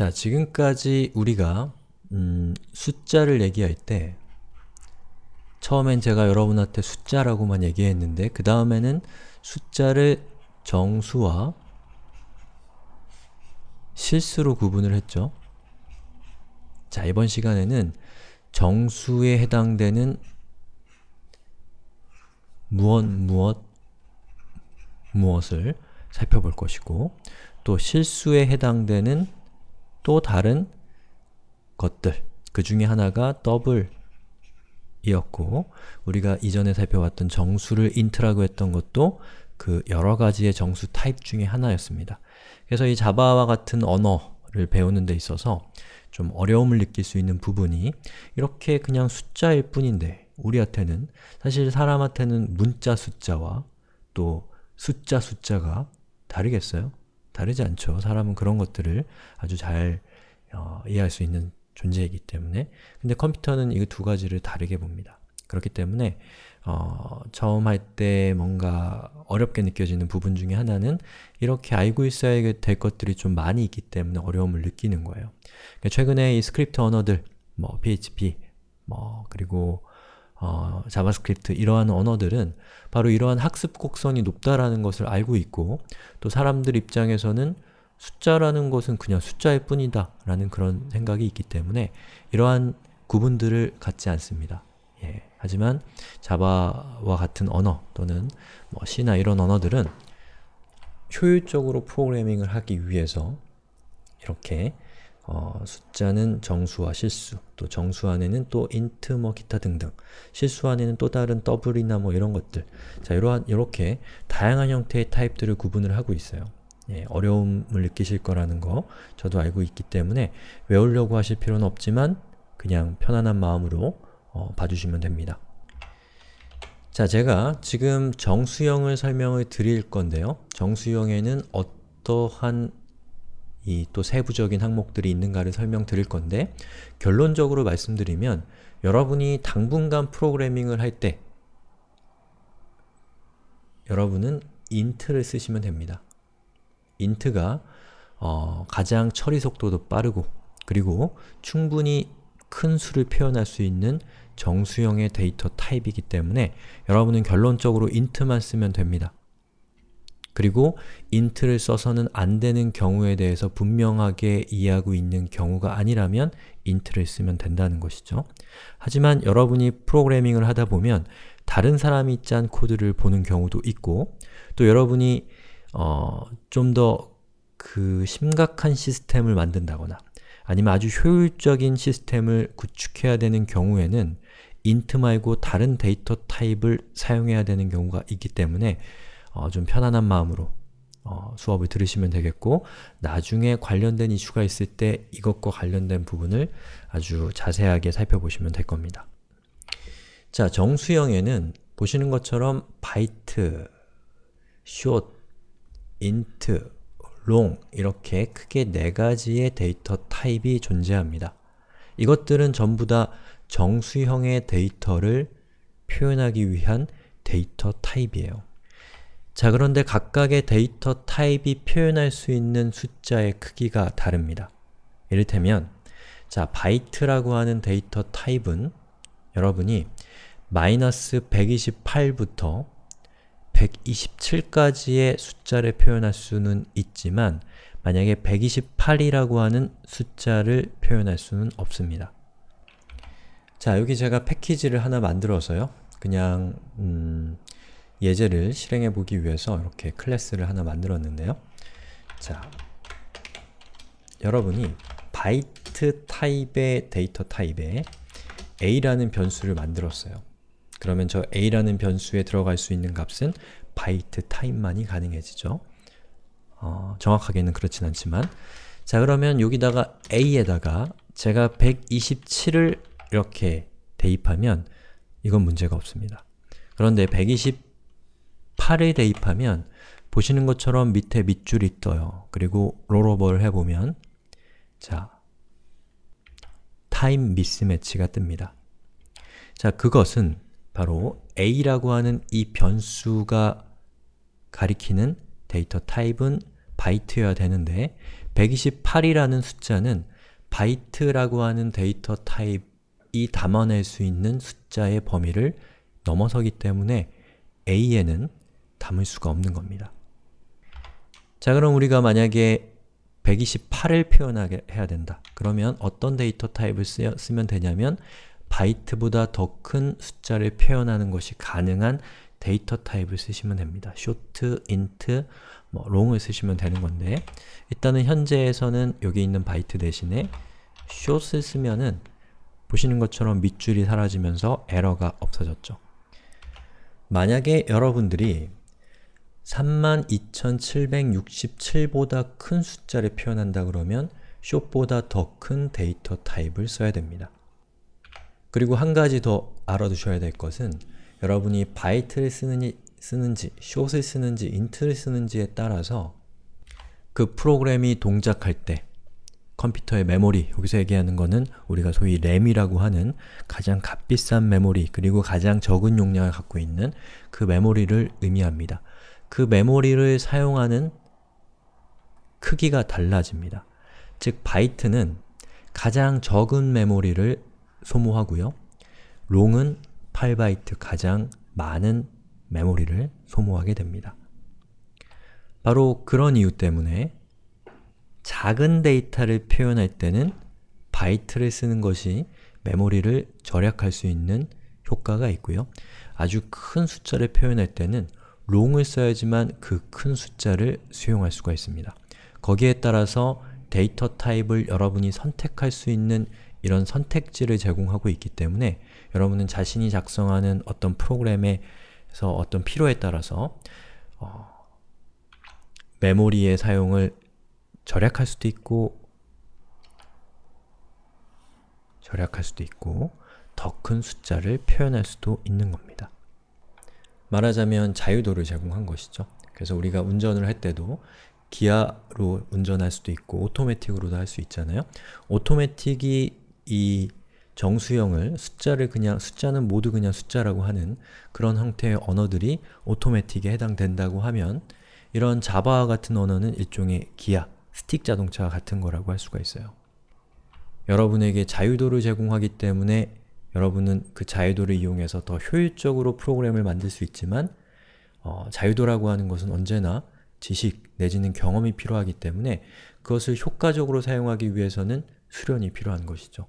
자, 지금까지 우리가 음, 숫자를 얘기할 때 처음엔 제가 여러분한테 숫자라고만 얘기했는데 그 다음에는 숫자를 정수와 실수로 구분을 했죠. 자, 이번 시간에는 정수에 해당되는 무엇 무엇 무엇을 살펴볼 것이고 또 실수에 해당되는 또 다른 것들 그 중에 하나가 더블 이었고 우리가 이전에 살펴봤던 정수를 int라고 했던 것도 그 여러 가지의 정수 타입 중에 하나였습니다. 그래서 이 자바와 같은 언어를 배우는 데 있어서 좀 어려움을 느낄 수 있는 부분이 이렇게 그냥 숫자일 뿐인데 우리한테는 사실 사람한테는 문자 숫자와 또 숫자 숫자가 다르겠어요? 다르지 않죠. 사람은 그런 것들을 아주 잘 어, 이해할 수 있는 존재이기 때문에 근데 컴퓨터는 이 두 가지를 다르게 봅니다. 그렇기 때문에 어, 처음 할 때 뭔가 어렵게 느껴지는 부분 중에 하나는 이렇게 알고 있어야 될 것들이 좀 많이 있기 때문에 어려움을 느끼는 거예요. 그러니까 최근에 이 스크립트 언어들, 뭐 PHP, 뭐 그리고 어, 자바스크립트 이러한 언어들은 바로 이러한 학습 곡선이 높다라는 것을 알고 있고 또 사람들 입장에서는 숫자라는 것은 그냥 숫자일 뿐이다 라는 그런 생각이 있기 때문에 이러한 구분들을 갖지 않습니다. 예. 하지만 자바와 같은 언어 또는 뭐 C나 이런 언어들은 효율적으로 프로그래밍을 하기 위해서 이렇게 어, 숫자는 정수와 실수, 또 정수 안에는 또 인트, 뭐 기타 등등, 실수 안에는 또 다른 더블이나 뭐 이런 것들 자, 이러 이렇게 다양한 형태의 타입들을 구분을 하고 있어요. 예, 어려움을 느끼실 거라는 거 저도 알고 있기 때문에 외우려고 하실 필요는 없지만 그냥 편안한 마음으로 어, 봐주시면 됩니다. 자, 제가 지금 정수형을 설명을 드릴 건데요. 정수형에는 어떠한 이또 세부적인 항목들이 있는가를 설명드릴 건데 결론적으로 말씀드리면 여러분이 당분간 프로그래밍을 할 때 여러분은 int를 쓰시면 됩니다. int가 어, 가장 처리 속도도 빠르고 그리고 충분히 큰 수를 표현할 수 있는 정수형의 데이터 타입이기 때문에 여러분은 결론적으로 int만 쓰면 됩니다. 그리고 int를 써서는 안 되는 경우에 대해서 분명하게 이해하고 있는 경우가 아니라면 int를 쓰면 된다는 것이죠. 하지만 여러분이 프로그래밍을 하다 보면 다른 사람이 짠 코드를 보는 경우도 있고 또 여러분이 어, 좀 더 그 심각한 시스템을 만든다거나 아니면 아주 효율적인 시스템을 구축해야 되는 경우에는 int 말고 다른 데이터 타입을 사용해야 되는 경우가 있기 때문에 어, 좀 편안한 마음으로 어, 수업을 들으시면 되겠고 나중에 관련된 이슈가 있을 때 이것과 관련된 부분을 아주 자세하게 살펴보시면 될 겁니다. 자, 정수형에는 보시는 것처럼 byte, short, int, long 이렇게 크게 네 가지의 데이터 타입이 존재합니다. 이것들은 전부 다 정수형의 데이터를 표현하기 위한 데이터 타입이에요. 자 그런데 각각의 데이터 타입이 표현할 수 있는 숫자의 크기가 다릅니다. 이를테면 자 바이트라고 하는 데이터 타입은 여러분이 마이너스 128부터 127까지의 숫자를 표현할 수는 있지만 만약에 128이라고 하는 숫자를 표현할 수는 없습니다. 자 여기 제가 패키지를 하나 만들어서요. 그냥 음, 예제를 실행해 보기 위해서 이렇게 클래스를 하나 만들었는데요. 자, 여러분이 바이트 타입의 데이터 타입에 a라는 변수를 만들었어요. 그러면 저 a라는 변수에 들어갈 수 있는 값은 바이트 타입만이 가능해지죠. 어, 정확하게는 그렇진 않지만 자 그러면 여기다가 a에다가 제가 127을 이렇게 대입하면 이건 문제가 없습니다. 그런데 127 8에 대입하면 보시는 것처럼 밑에 밑줄이 떠요. 그리고 롤오버를 해보면 자, 타임 미스매치가 뜹니다. 자, 그것은 바로 a라고 하는 이 변수가 가리키는 데이터 타입은 바이트여야 되는데 128이라는 숫자는 바이트라고 하는 데이터 타입이 담아낼 수 있는 숫자의 범위를 넘어서기 때문에 a에는 담을 수가 없는 겁니다. 자 그럼 우리가 만약에 128을 표현하게 해야 된다. 그러면 어떤 데이터 타입을 쓰여, 쓰면 되냐면 바이트보다 더 큰 숫자를 표현하는 것이 가능한 데이터 타입을 쓰시면 됩니다. short, int, 뭐 long을 쓰시면 되는 건데 일단은 현재에서는 여기 있는 바이트 대신에 short을 쓰면은 보시는 것처럼 밑줄이 사라지면서 에러가 없어졌죠. 만약에 여러분들이 32,767보다 큰 숫자를 표현한다 그러면 숏보다더 큰 데이터 타입을 써야 됩니다. 그리고 한 가지 더 알아두셔야 될 것은 여러분이 바이트를 쓰느니, 쓰는지, 숏을 쓰는지, 인트를 쓰는지에 따라서 그 프로그램이 동작할 때 컴퓨터의 메모리, 여기서 얘기하는 것은 우리가 소위 램이라고 하는 가장 값비싼 메모리, 그리고 가장 적은 용량을 갖고 있는 그 메모리를 의미합니다. 그 메모리를 사용하는 크기가 달라집니다. 즉, 바이트는 가장 적은 메모리를 소모하고요. 롱은 8바이트 가장 많은 메모리를 소모하게 됩니다. 바로 그런 이유 때문에 작은 데이터를 표현할 때는 바이트를 쓰는 것이 메모리를 절약할 수 있는 효과가 있고요. 아주 큰 숫자를 표현할 때는 롱을 써야지만 그 큰 숫자를 수용할 수가 있습니다. 거기에 따라서 데이터 타입을 여러분이 선택할 수 있는 이런 선택지를 제공하고 있기 때문에 여러분은 자신이 작성하는 어떤 프로그램에서 어떤 필요에 따라서 어, 메모리의 사용을 절약할 수도 있고 절약할 수도 있고 더 큰 숫자를 표현할 수도 있는 겁니다. 말하자면 자유도를 제공한 것이죠. 그래서 우리가 운전을 할 때도 기아로 운전할 수도 있고 오토매틱으로도 할 수 있잖아요. 오토매틱이 이 정수형을 숫자를 그냥 숫자는 모두 그냥 숫자라고 하는 그런 형태의 언어들이 오토매틱에 해당된다고 하면 이런 자바와 같은 언어는 일종의 기아, 스틱 자동차와 같은 거라고 할 수가 있어요. 여러분에게 자유도를 제공하기 때문에 여러분은 그 자유도를 이용해서 더 효율적으로 프로그램을 만들 수 있지만 어, 자유도라고 하는 것은 언제나 지식 내지는 경험이 필요하기 때문에 그것을 효과적으로 사용하기 위해서는 수련이 필요한 것이죠.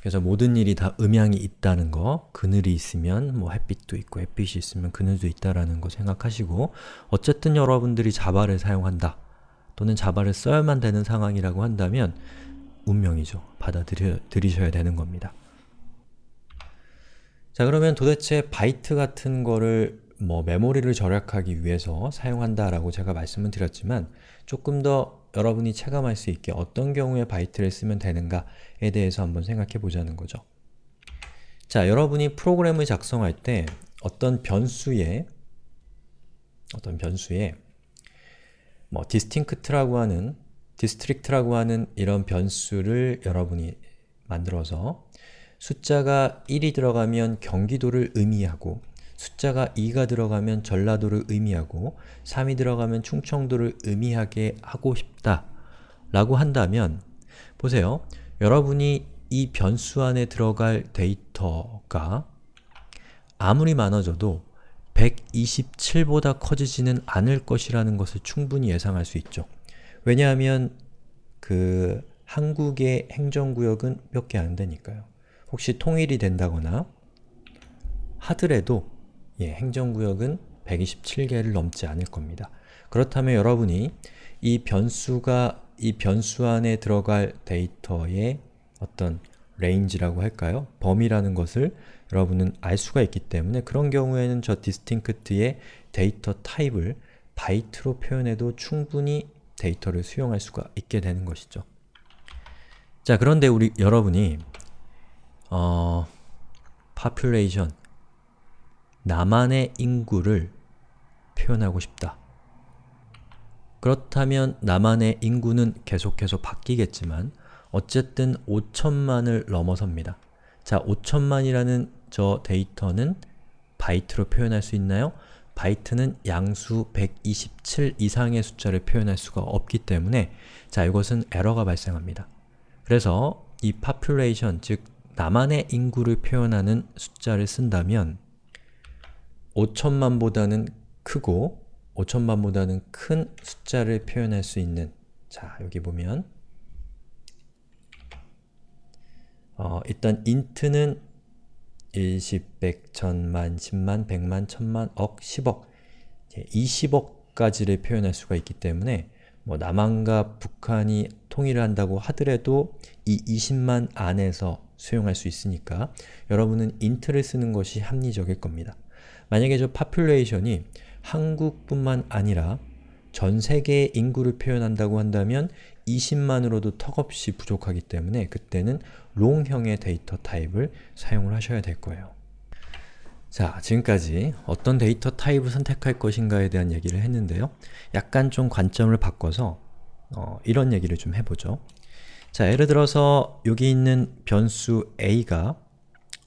그래서 모든 일이 다음향이 있다는 거, 그늘이 있으면 뭐 햇빛도 있고 햇빛이 있으면 그늘도 있다라는 거 생각하시고 어쨌든 여러분들이 자바를 사용한다 또는 자바를 써야만 되는 상황이라고 한다면 운명이죠. 받아들이셔야 되는 겁니다. 자 그러면 도대체 바이트 같은 거를 뭐 메모리를 절약하기 위해서 사용한다라고 제가 말씀을 드렸지만 조금 더 여러분이 체감할 수 있게 어떤 경우에 바이트를 쓰면 되는가에 대해서 한번 생각해 보자는 거죠. 자, 여러분이 프로그램을 작성할 때 어떤 변수에 어떤 변수에 뭐 distinct라고 하는 디스트릭트라고 하는 이런 변수를 여러분이 만들어서 숫자가 1이 들어가면 경기도를 의미하고 숫자가 2가 들어가면 전라도를 의미하고 3이 들어가면 충청도를 의미하게 하고 싶다 라고 한다면 보세요. 여러분이 이 변수 안에 들어갈 데이터가 아무리 많아져도 127보다 커지지는 않을 것이라는 것을 충분히 예상할 수 있죠. 왜냐하면 그 한국의 행정구역은 몇 개 안 되니까요. 혹시 통일이 된다거나 하더라도 예, 행정구역은 127개를 넘지 않을 겁니다. 그렇다면 여러분이 이 변수가 이 변수 안에 들어갈 데이터의 어떤 r a n g e 라고 할까요? 범위라는 것을 여러분은 알 수가 있기 때문에 그런 경우에는 저 디스팅크트의 데이터 타입을 바이트로 표현해도 충분히 데이터를 수용할 수가 있게 되는 것이죠. 자, 그런데 우리 여러분이 어, population 나만의 인구를 표현하고 싶다. 그렇다면 나만의 인구는 계속해서 바뀌겠지만 어쨌든 5천만을 넘어섭니다. 자, 5천만이라는 저 데이터는 바이트로 표현할 수 있나요? 바이트는 양수 127 이상의 숫자를 표현할 수가 없기 때문에 자, 이것은 에러가 발생합니다. 그래서 이 population, 즉 나만의 인구를 표현하는 숫자를 쓴다면 5천만보다는 크고 5천만보다는 큰 숫자를 표현할 수 있는 자, 여기 보면 어, 일단 int는 1, 10, 100, 1 0 0십 백, 0만0만0만 천만, 억, 1 0억2 0억까지를 표현할 수가 있기 때문에 뭐 남한과 북한이 통일을 한다고 하더라도 이 20만 안에서 수용할 수 있으니까 여러분은 인트를 쓰는 것이 합리적일 겁니다. 만약에 저 파퓰레이션이 한국뿐만 아니라 전 세계의 인구를 표현한다고 한다면 20만으로도 턱없이 부족하기 때문에 그때는 롱형의 데이터 타입을 사용을 하셔야 될 거예요. 자, 지금까지 어떤 데이터 타입을 선택할 것인가에 대한 얘기를 했는데요. 약간 좀 관점을 바꿔서 어, 이런 얘기를 좀 해보죠. 자, 예를 들어서 여기 있는 변수 a가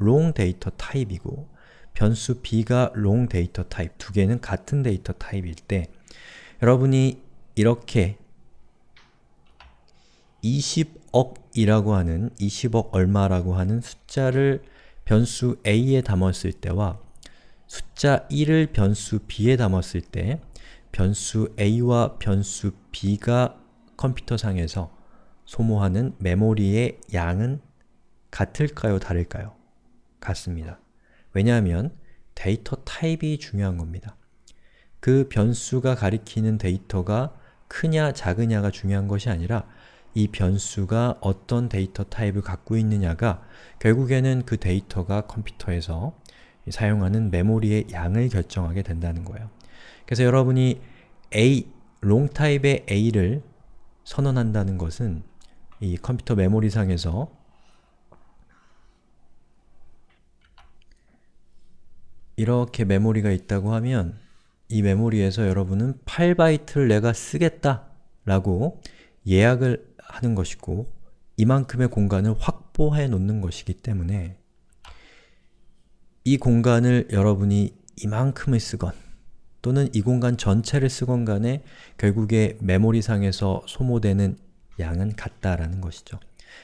l 데이터 타입이고 변수 b가 l 데이터 타입, 두 개는 같은 데이터 타입일 때 여러분이 이렇게 억이라고 하는 20억 얼마라고 하는 숫자를 변수 a에 담았을 때와 숫자 1을 변수 b에 담았을 때 변수 a와 변수 b가 컴퓨터상에서 소모하는 메모리의 양은 같을까요? 다를까요? 같습니다. 왜냐하면 데이터 타입이 중요한 겁니다. 그 변수가 가리키는 데이터가 크냐 작으냐가 중요한 것이 아니라 이 변수가 어떤 데이터 타입을 갖고 있느냐가 결국에는 그 데이터가 컴퓨터에서 사용하는 메모리의 양을 결정하게 된다는 거예요. 그래서 여러분이 A, 롱 타입의 A를 선언한다는 것은 이 컴퓨터 메모리상에서 이렇게 메모리가 있다고 하면 이 메모리에서 여러분은 8바이트를 내가 쓰겠다 라고 예약을 하는 것이고 이만큼의 공간을 확보해 놓는 것이기 때문에 이 공간을 여러분이 이만큼을 쓰건 또는 이 공간 전체를 쓰건 간에 결국에 메모리상에서 소모되는 양은 같다라는 것이죠.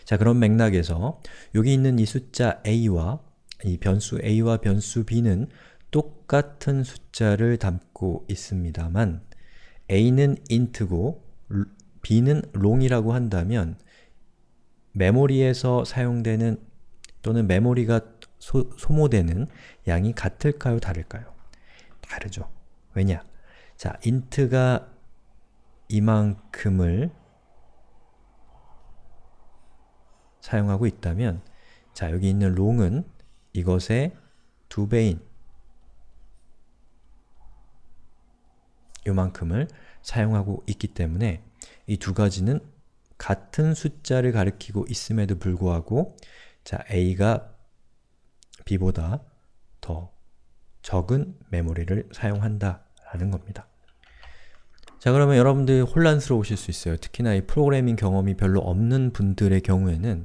자, 그런 맥락에서 여기 있는 이 숫자 a와 이 변수 a와 변수 b는 똑같은 숫자를 담고 있습니다만 a는 int고 b는 l o n g 이라고 한다면 메모리에서 사용되는 또는 메모리가 소, 모되는 양이 같을까요? 다를까요? 다르죠. 왜냐? 자, int가 이만큼을 사용하고 있다면 자, 여기 있는 롱은 이것의 두 배인 요만큼을 사용하고 있기 때문에 이두 가지는 같은 숫자를 가리키고 있음에도 불구하고 자, A가 B보다 더 적은 메모리를 사용한다 라는 겁니다. 자 그러면 여러분들 혼란스러우실 수 있어요. 특히나 이 프로그래밍 경험이 별로 없는 분들의 경우에는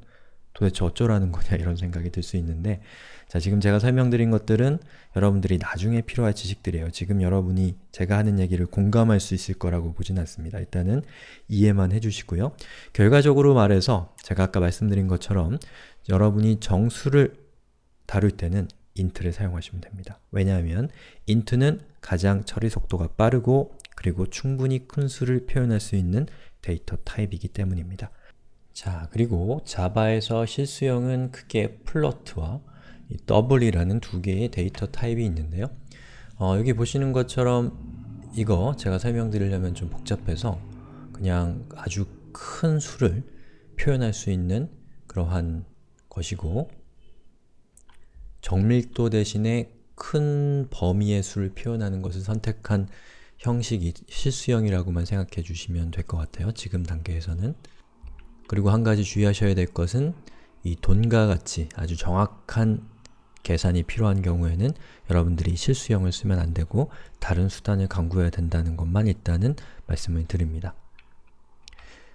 도대체 어쩌라는 거냐 이런 생각이 들 수 있는데 자 지금 제가 설명드린 것들은 여러분들이 나중에 필요할 지식들이에요. 지금 여러분이 제가 하는 얘기를 공감할 수 있을 거라고 보진 않습니다. 일단은 이해만 해주시고요. 결과적으로 말해서 제가 아까 말씀드린 것처럼 여러분이 정수를 다룰 때는 int를 사용하시면 됩니다. 왜냐하면 int는 가장 처리 속도가 빠르고 그리고 충분히 큰 수를 표현할 수 있는 데이터 타입이기 때문입니다. 자, 그리고 자바에서 실수형은 크게 플러트와 더블이라는 두 개의 데이터 타입이 있는데요. 어, 여기 보시는 것처럼 이거 제가 설명드리려면 좀 복잡해서 그냥 아주 큰 수를 표현할 수 있는 그러한 것이고 정밀도 대신에 큰 범위의 수를 표현하는 것을 선택한 형식이 실수형이라고만 생각해 주시면 될 것 같아요. 지금 단계에서는. 그리고 한 가지 주의하셔야 될 것은 이 돈과 같이 아주 정확한 계산이 필요한 경우에는 여러분들이 실수형을 쓰면 안 되고 다른 수단을 강구해야 된다는 것만 있다는 말씀을 드립니다.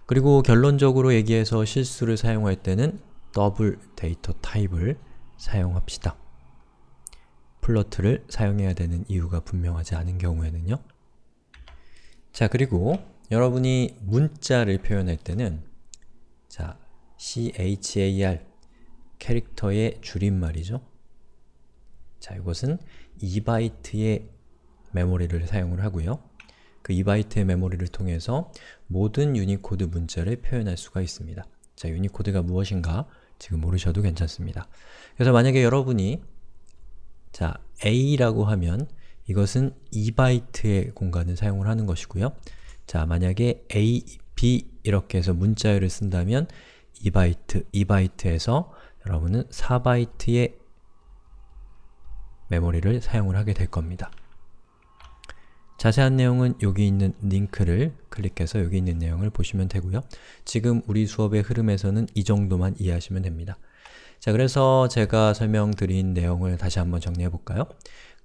그리고 결론적으로 얘기해서 실수를 사용할 때는 더블 데이터 타입을 사용합시다. 플러트를 사용해야 되는 이유가 분명하지 않은 경우에는요. 자 그리고 여러분이 문자를 표현할 때는 char 캐릭터의 줄임말이죠. 자, 이것은 2바이트의 메모리를 사용을 하고요. 그 2바이트의 메모리를 통해서 모든 유니코드 문자를 표현할 수가 있습니다. 자, 유니코드가 무엇인가 지금 모르셔도 괜찮습니다. 그래서 만약에 여러분이 자, A라고 하면 이것은 2바이트의 공간을 사용을 하는 것이고요. 자, 만약에 A, B 이렇게 해서 문자열을 쓴다면 2바이트, 2바이트에서 여러분은 4바이트의 메모리를 사용을 하게 될 겁니다. 자세한 내용은 여기 있는 링크를 클릭해서 여기 있는 내용을 보시면 되고요. 지금 우리 수업의 흐름에서는 이 정도만 이해하시면 됩니다. 자, 그래서 제가 설명드린 내용을 다시 한번 정리해 볼까요?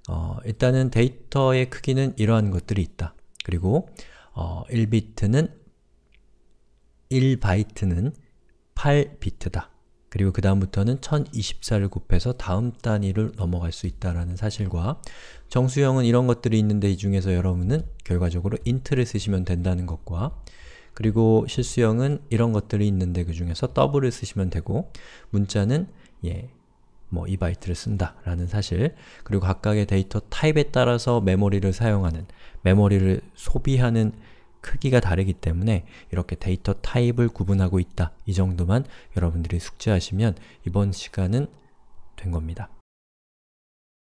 어, 일단은 데이터의 크기는 이러한 것들이 있다. 그리고 어, 1비트는 1바이트는 8비트다. 그리고 그 다음부터는 1024를 곱해서 다음 단위를 넘어갈 수 있다라는 사실과 정수형은 이런 것들이 있는데 이 중에서 여러분은 결과적으로 int를 쓰시면 된다는 것과 그리고 실수형은 이런 것들이 있는데 그 중에서 더블을 쓰시면 되고 문자는 예, 뭐 2바이트를 쓴다라는 사실 그리고 각각의 데이터 타입에 따라서 메모리를 사용하는 메모리를 소비하는 크기가 다르기 때문에 이렇게 데이터 타입을 구분하고 있다 이 정도만 여러분들이 숙지하시면 이번 시간은 된 겁니다.